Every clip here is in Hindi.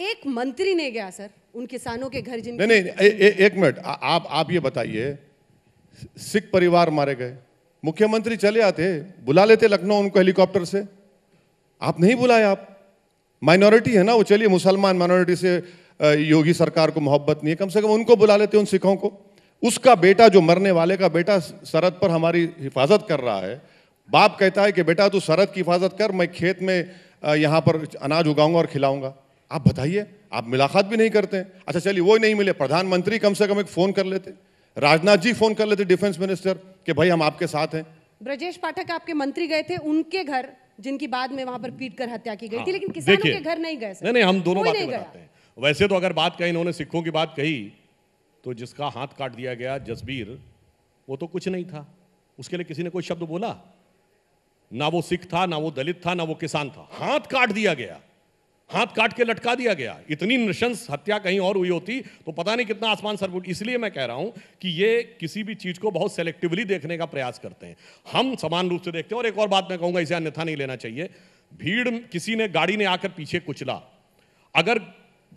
एक मंत्री नहीं गया सर उन किसानों के घर जिन नहीं नहीं, एक मिनट आप आप ये बताइए सिख परिवार मारे गए मुख्यमंत्री चले आते बुला लेते लखनऊ उनको हेलीकॉप्टर से आप नहीं बुलाए आप माइनॉरिटी है ना वो चलिए मुसलमान माइनॉरिटी से योगी सरकार को मोहब्बत नहीं है कम से कम उनको बुला लेते उन सिखों को उसका बेटा जो मरने वाले का बेटा सरहद पर हमारी हिफाजत कर रहा है बाप कहता है कि बेटा तू सरहद की हिफाजत कर मैं खेत में यहाँ पर अनाज उगाऊंगा और खिलाऊंगा आप बताइए आप मुलाकात भी नहीं करते अच्छा चलिए वो नहीं मिले प्रधानमंत्री कम से कम एक फ़ोन कर लेते राजनाथ जी फ़ोन कर लेते डिफेंस मिनिस्टर कि भाई हम आपके साथ हैं ब्रजेश पाठक आपके मंत्री गए थे उनके घर जिनकी बाद में वहां पर पीट कर हत्या की गई हाँ, थी लेकिन किसानों के घर नहीं गए नहीं नहीं हम दोनों बातें बताते हैं वैसे तो अगर बात कही इन्होंने सिखों की बात कही तो जिसका हाथ काट दिया गया जसबीर वो तो कुछ नहीं था उसके लिए किसी ने कोई शब्द बोला ना वो सिख था ना वो दलित था ना वो किसान था हाथ काट दिया गया हाथ काट के लटका दिया गया इतनी नृशंस हत्या कहीं और हुई होती तो पता नहीं कितना आसमान सर इसलिए मैं कह रहा हूं कि ये किसी भी चीज को बहुत सेलेक्टिवली देखने का प्रयास करते हैं हम समान रूप से देखते हैं और एक और बात मैं कहूंगा इसे अन्यथा नहीं लेना चाहिए भीड़ किसी ने गाड़ी ने आकर पीछे कुचला अगर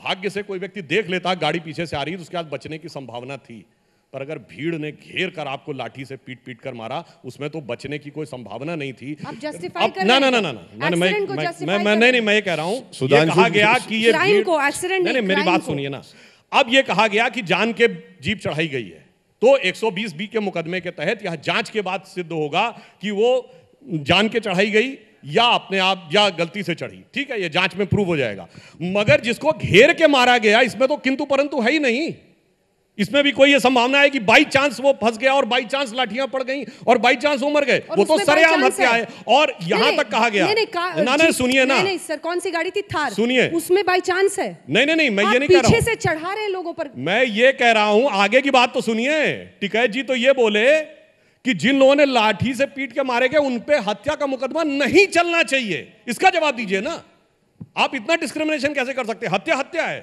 भाग्य से कोई व्यक्ति देख लेता गाड़ी पीछे से आ रही तो उसके बाद बचने की संभावना थी पर अगर भीड़ ने घेर कर आपको लाठी से पीट पीट कर मारा उसमें तो बचने की कोई संभावना नहीं थी आप ना ना ना ना ना मैं मैं मैं नहीं मैं ये कह रहा हूँ कहा गया कि ये नहीं मेरी बात सुनिए ना अब ये कहा गया कि जान के जीप चढ़ाई गई है तो 120 बी के मुकदमे के तहत यह जांच के बाद सिद्ध होगा कि वो जान के चढ़ाई गई या अपने आप या गलती से चढ़ी ठीक है ये जांच में प्रूव हो जाएगा मगर जिसको घेर के मारा गया इसमें तो किंतु परंतु है ही नहीं इसमें भी कोई ये संभावना है कि बाई चांस वो फंस गया और बाई चांस लाठियां पड़ गई और बाई चांस मर गए वो तो सरेआम हत्या है और यहाँ तक कहा गया ना ना सुनिए ना नहीं सर कौन सी गाड़ी थी थार सुनिए उसमें बाई चांस है नहीं नहीं नहीं मैं ये नहीं कह रहा पीछे से चढ़ा रहे लोगों पर मैं ये कह रहा हूँ आगे की बात तो सुनिए टिकैत जी तो ये बोले कि जिन लोगों ने लाठी से पीट के मारे गए उन पे हत्या का मुकदमा नहीं चलना चाहिए इसका जवाब दीजिए ना आप इतना डिस्क्रिमिनेशन कैसे कर सकते हत्या हत्या है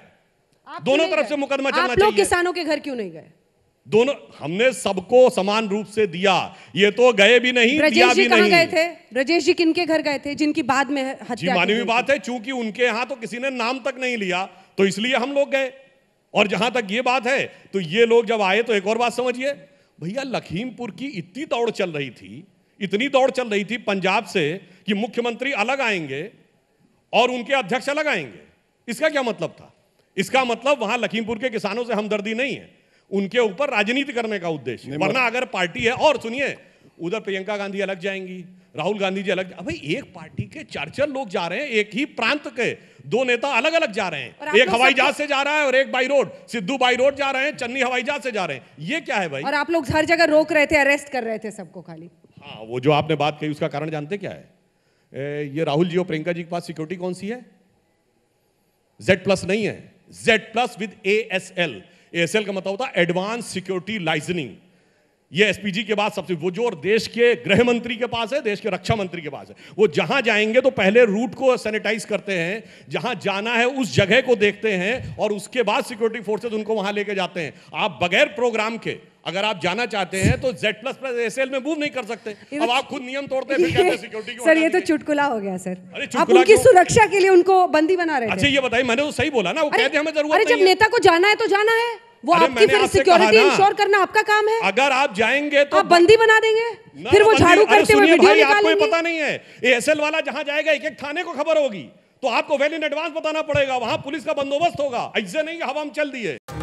दोनों तरफ से मुकदमा चलना चाहिए किसानों के घर क्यों नहीं गए दोनों हमने सबको समान रूप से दिया ये तो गए भी नहीं दिया भी नहीं गए थे ब्रजेश जी किनके घर गए थे जिनकी बाद में हत्या हुई बात है चूंकि उनके यहां तो किसी ने नाम तक नहीं लिया तो इसलिए हम लोग गए और जहां तक ये बात है तो ये लोग जब आए तो एक और बात समझिए भैया लखीमपुर की इतनी दौड़ चल रही थी इतनी दौड़ चल रही थी पंजाब से कि मुख्यमंत्री अलग आएंगे और उनके अध्यक्ष अलग आएंगे इसका क्या मतलब था इसका मतलब वहां लखीमपुर के किसानों से हमदर्दी नहीं है उनके ऊपर राजनीति करने का उद्देश्य वरना अगर पार्टी है और सुनिए उधर प्रियंका गांधी अलग जाएंगी राहुल गांधी जी अलग भाई एक पार्टी के चार चार लोग जा रहे हैं एक ही प्रांत के दो नेता अलग अलग जा रहे हैं एक हवाई जहाज से जा रहा है और एक by road Sidhu by road जा रहे हैं चन्नी हवाई जहाज से जा रहे हैं ये क्या है भाई और आप लोग हर जगह रोक रहे थे अरेस्ट कर रहे थे सबको खाली हाँ वो जो आपने बात कही उसका कारण जानते क्या है ये राहुल जी और प्रियंका जी के पास सिक्योरिटी कौन सी है जेड प्लस नहीं है Z plus with A S L S L का मतलब होता है एडवांस सिक्योरिटी लाइजनिंग ये एसपीजी के बाद सबसे वो जो और देश के गृह मंत्री के पास है देश के रक्षा मंत्री के पास है वो जहां जाएंगे तो पहले रूट को सैनिटाइज करते हैं जहां जाना है उस जगह को देखते हैं और उसके बाद सिक्योरिटी फोर्सेज उनको वहां लेके जाते हैं आप बगैर प्रोग्राम के अगर आप जाना चाहते हैं तो Z प्लस प्लस एस में मूव नहीं कर सकते तो अब आप खुद नियम तोड़ते हैं फिर सिक्योरिटी सर ये तो चुटकुला हो गया सर अरे आप उनकी सुरक्षा के लिए उनको बंदी बना रहे अच्छा ये बताइए मैंने तो सही बोला ना वो कहते हमें जरूरत अरे जब नेता को जाना है तो जाना है वो आपकी फिर सिक्योरिटी इंश्योर करना आपका काम है अगर आप जाएंगे तो आप बंदी बना देंगे फिर वो झाड़ू करते हुए वीडियो निकालेंगे आपको पता नहीं है एएसएल वाला जहां जाएगा एक एक थाने को खबर होगी तो आपको वेल इन एडवांस बताना पड़ेगा वहां पुलिस का बंदोबस्त होगा ऐसे नहीं हवा में चल दिए